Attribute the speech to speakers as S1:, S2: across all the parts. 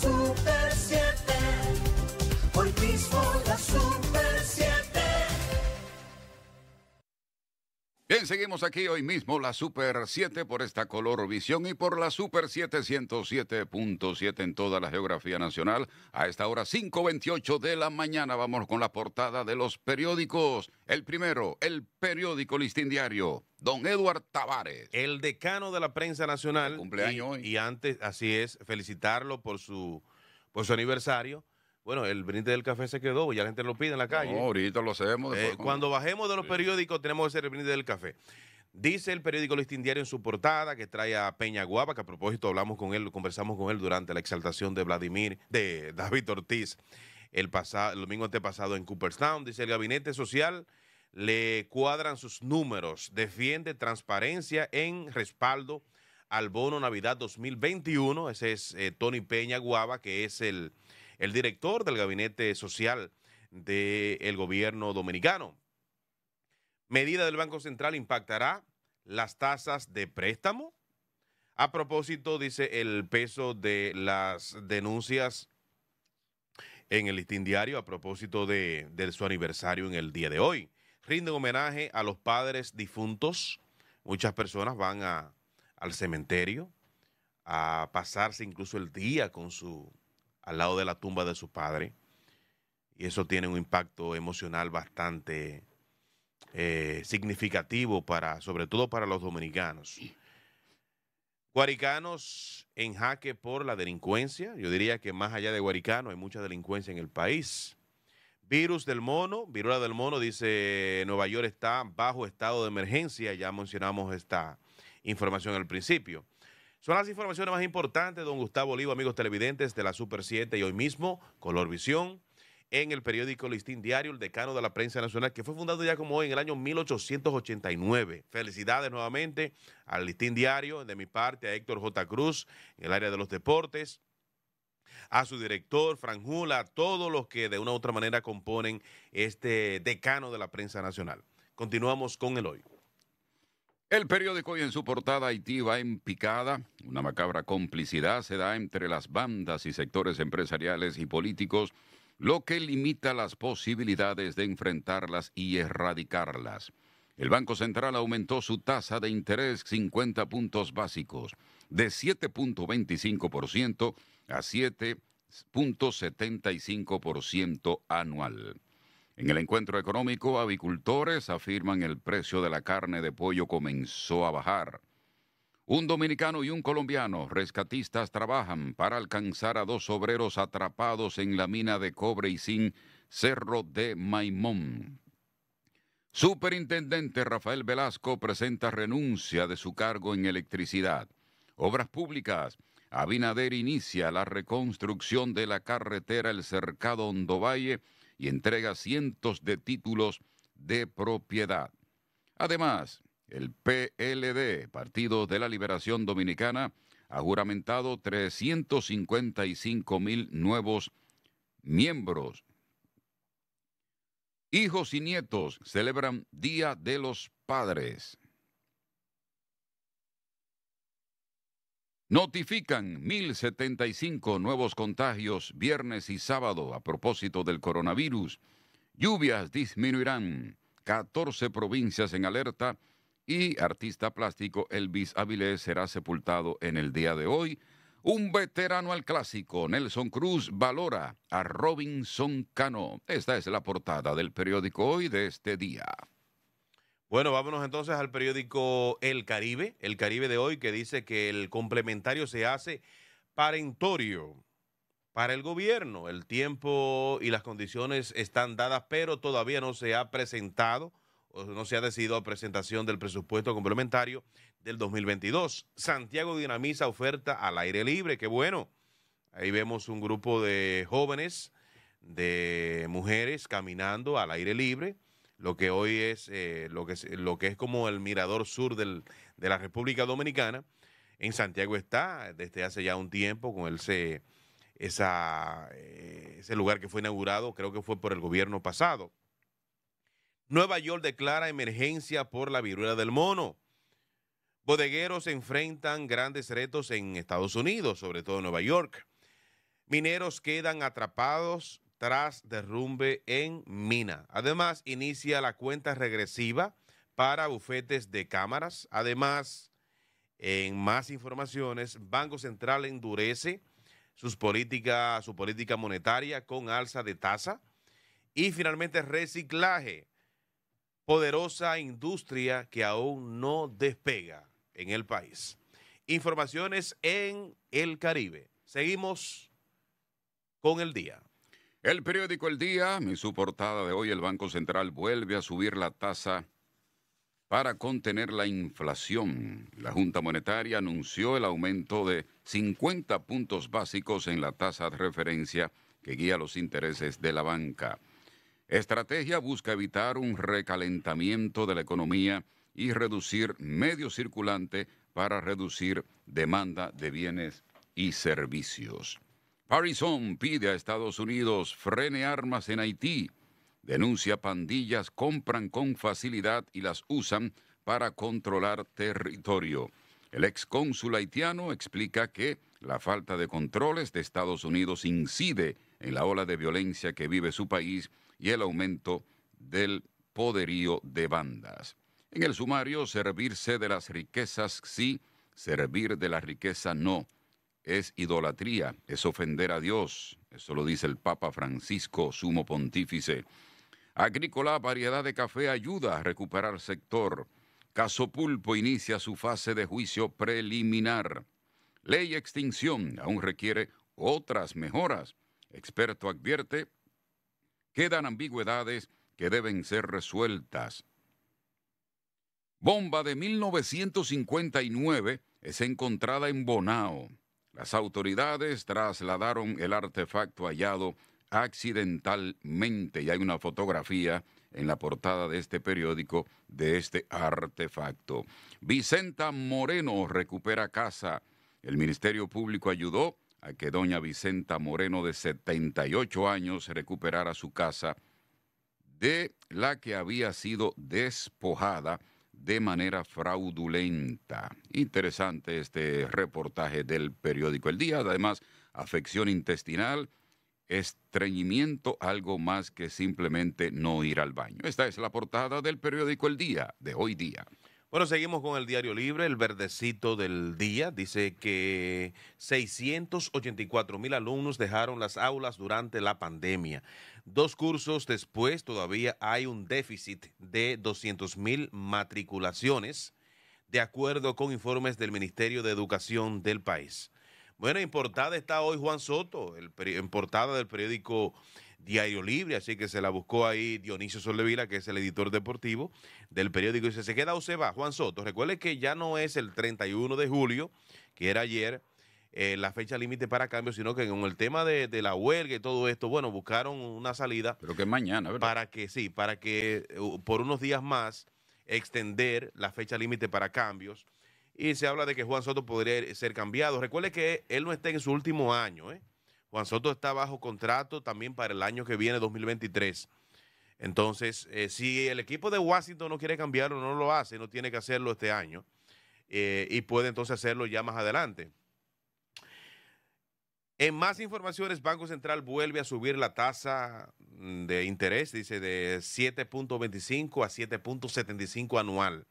S1: Super
S2: seguimos aquí hoy mismo, la Super 7 por esta Color Visión y por la Super 707.7 en toda la geografía nacional. A esta hora 5.28 de la mañana vamos con la portada de los periódicos. El primero, el periódico Listín Diario, don Eduard Tavares. El
S1: decano de la prensa nacional. cumpleaños y, antes, así es, felicitarlo por su, por su aniversario bueno, el brinde del café se quedó, ya la gente lo pide en la calle. No, ahorita lo hacemos. Eh, cuando bajemos de los periódicos tenemos que hacer el brinde del café. Dice el periódico Listindiario Diario en su portada que trae a Peña Guava, que a propósito hablamos con él, conversamos con él durante la exaltación de Vladimir, de David Ortiz, el, pasado, domingo antepasado en Cooperstown. Dice el Gabinete Social le cuadran sus números, defiende transparencia en respaldo al bono Navidad 2021. Ese es eh, Tony Peña Guava, que es el el director del Gabinete Social del gobierno dominicano. Medida del Banco Central impactará las tasas de préstamo. A propósito, dice el peso de las denuncias en el listín diario a propósito de, su aniversario en el día de hoy. Rinden homenaje a los padres difuntos. Muchas personas van al cementerio a pasarse incluso el día con su al lado de la tumba de su padre. Y eso tiene un impacto emocional bastante eh, significativo para, sobre todo para los dominicanos. Guaricanos en jaque por la delincuencia. Yo diría que más allá de Guaricano hay mucha delincuencia en el país. Virus del mono, viruela del mono, dice Nueva York está bajo estado de emergencia. Ya mencionamos esta información al principio. Son las informaciones más importantes, don Gustavo Olivo, amigos televidentes de la Super 7 y hoy mismo, Color Visión, en el periódico Listín Diario, el decano de la prensa nacional, que fue fundado ya como hoy en el año 1889. Felicidades nuevamente al Listín Diario, de mi parte a Héctor J. Cruz, en el área de los deportes, a su director, Franjula, a todos los que de una u otra manera componen este decano de la prensa nacional. Continuamos con el hoy. El periódico hoy en su portada
S2: Haití va en picada. Una macabra complicidad se da entre las bandas y sectores empresariales y políticos, lo que limita las posibilidades de enfrentarlas y erradicarlas. El Banco Central aumentó su tasa de interés 50 puntos básicos, de 7.25% a 7.75% anual. En el encuentro económico, avicultores afirman el precio de la carne de pollo comenzó a bajar. Un dominicano y un colombiano, rescatistas, trabajan para alcanzar a dos obreros atrapados en la mina de cobre y zinc Cerro de Maimón. Superintendente Rafael Velasco presenta renuncia de su cargo en electricidad. Obras públicas. Abinader inicia la reconstrucción de la carretera El Cercado Ondovalle y entrega cientos de títulos de propiedad. Además, el PLD, Partido de la Liberación Dominicana, ha juramentado 355 mil nuevos miembros. Hijos y nietos celebran Día de los Padres. Notifican 1.075 nuevos contagios viernes y sábado a propósito del coronavirus. Lluvias disminuirán. 14 provincias en alerta y artista plástico Elvis Avilés será sepultado en el día de hoy. Un veterano al clásico, Nelson Cruz, valora a Robinson Cano. Esta es la portada del periódico hoy de este día.
S1: Bueno, vámonos entonces al periódico El Caribe, El Caribe de hoy, que dice que el complementario se hace parentorio para el gobierno. El tiempo y las condiciones están dadas, pero todavía no se ha presentado o no se ha decidido la presentación del presupuesto complementario del 2022. Santiago dinamiza oferta al aire libre, qué bueno. Ahí vemos un grupo de jóvenes, de mujeres caminando al aire libre lo que hoy eh, es, lo, que, es como el mirador sur de la República Dominicana. En Santiago está desde hace ya un tiempo con ese, eh, ese lugar que fue inaugurado, creo que fue por el gobierno pasado. Nueva York declara emergencia por la viruela del mono. Bodegueros enfrentan grandes retos en Estados Unidos, sobre todo en Nueva York. Mineros quedan atrapados tras derrumbe en mina. Además, inicia la cuenta regresiva para bufetes de cámaras. Además, en más informaciones, Banco Central endurece sus política, su política monetaria con alza de tasa. Y finalmente, reciclaje. Poderosa industria que aún no despega en el país. Informaciones en el Caribe. Seguimos con el día.
S2: El periódico El Día, en su portada de hoy, el Banco Central vuelve a subir la tasa para contener la inflación. La Junta Monetaria anunció el aumento de 50 puntos básicos en la tasa de referencia que guía los intereses de la banca. Estrategia busca evitar un recalentamiento de la economía y reducir medio circulante para reducir demanda de bienes y servicios. Harrison pide a Estados Unidos frene armas en Haití. Denuncia pandillas compran con facilidad y las usan para controlar territorio. El ex cónsul haitiano explica que la falta de controles de Estados Unidos incide en la ola de violencia que vive su país y el aumento del poderío de bandas. En el sumario, servirse de las riquezas sí, servir de la riqueza no es idolatría, es ofender a Dios. Eso lo dice el Papa Francisco, sumo pontífice. Agrícola, variedad de café ayuda a recuperar sector. Caso Pulpo inicia su fase de juicio preliminar. Ley extinción aún requiere otras mejoras. Experto advierte, quedan ambigüedades que deben ser resueltas. Bomba de 1959 es encontrada en Bonao. Las autoridades trasladaron el artefacto hallado accidentalmente y hay una fotografía en la portada de este periódico de este artefacto. Vicenta Moreno recupera casa. El Ministerio Público ayudó a que doña Vicenta Moreno de 78 años recuperara su casa de la que había sido despojada de manera fraudulenta. Interesante este reportaje del periódico El Día. Además, afección intestinal, estreñimiento, algo más que simplemente no ir al baño. Esta es la
S1: portada del periódico El Día de hoy día. Bueno, seguimos con el diario libre, el verdecito del día. Dice que 684 mil alumnos dejaron las aulas durante la pandemia. Dos cursos después todavía hay un déficit de 200 mil matriculaciones, de acuerdo con informes del Ministerio de Educación del país. Bueno, en portada está hoy Juan Soto, el, en portada del periódico Diario Libre, así que se la buscó ahí Dionisio Soldevila, que es el editor deportivo del periódico. Y ¿se queda o se va? Juan Soto, recuerde que ya no es el 31 de julio, que era ayer, eh, la fecha límite para cambios, sino que con el tema de, la huelga y todo esto, bueno, buscaron una salida. Pero que mañana, ¿verdad? Para que, sí, para que eh, por unos días más extender la fecha límite para cambios. Y se habla de que Juan Soto podría ser cambiado. Recuerde que él no está en su último año, ¿eh? Juan Soto está bajo contrato también para el año que viene, 2023. Entonces, eh, si el equipo de Washington no quiere cambiarlo, no lo hace, no tiene que hacerlo este año. Eh, y puede entonces hacerlo ya más adelante. En más informaciones, Banco Central vuelve a subir la tasa mm, de interés, dice, de 7.25 a 7.75 anual.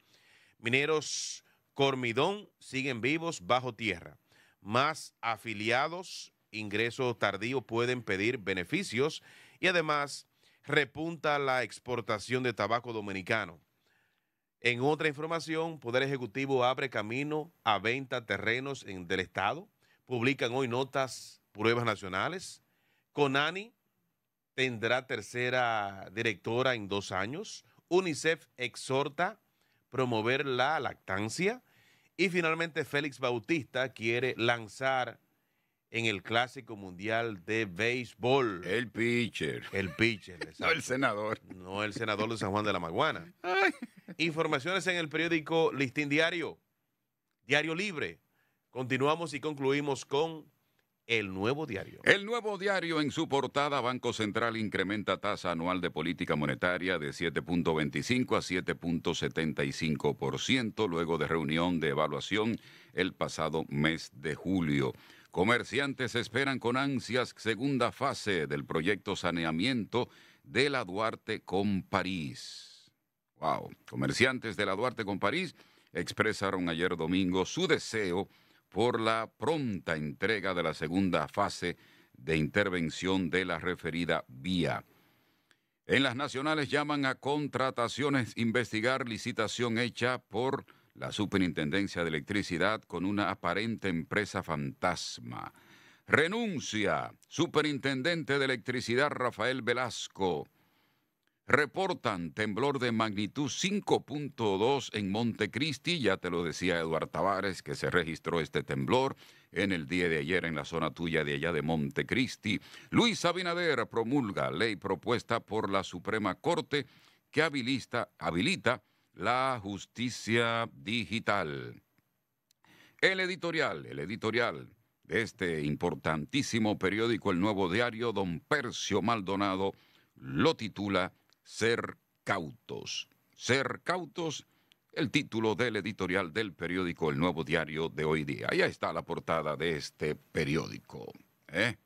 S1: Mineros Cormidón siguen vivos bajo tierra. Más afiliados ingresos tardíos pueden pedir beneficios y además repunta la exportación de tabaco dominicano. En otra información, Poder Ejecutivo abre camino a venta terrenos del Estado. Publican hoy notas, pruebas nacionales. Conani tendrá tercera directora en dos años. UNICEF exhorta promover la lactancia. Y finalmente, Félix Bautista quiere lanzar en el Clásico Mundial de Béisbol. El pitcher. El pitcher. no el senador. No el senador de San Juan de la Maguana. Informaciones en el periódico Listín Diario, Diario Libre. Continuamos y concluimos con el nuevo diario. El nuevo
S2: diario en su portada, Banco Central incrementa tasa anual de política monetaria de 7.25 a 7.75% luego de reunión de evaluación el pasado mes de julio. Comerciantes esperan con ansias segunda fase del proyecto saneamiento de la Duarte con París. Wow, comerciantes de la Duarte con París expresaron ayer domingo su deseo por la pronta entrega de la segunda fase de intervención de la referida vía. En las nacionales llaman a contrataciones investigar licitación hecha por la Superintendencia de Electricidad con una aparente empresa fantasma. Renuncia, Superintendente de Electricidad Rafael Velasco. Reportan temblor de magnitud 5.2 en Montecristi, ya te lo decía Eduardo Tavares, que se registró este temblor en el día de ayer en la zona tuya de allá de Montecristi. Luis Abinader promulga ley propuesta por la Suprema Corte que habilita la justicia digital. El editorial, el editorial de este importantísimo periódico, el nuevo diario, don Percio Maldonado, lo titula Ser cautos. Ser cautos, el título del editorial del periódico El Nuevo Diario de hoy día. Ahí está la portada de este periódico. ¿eh?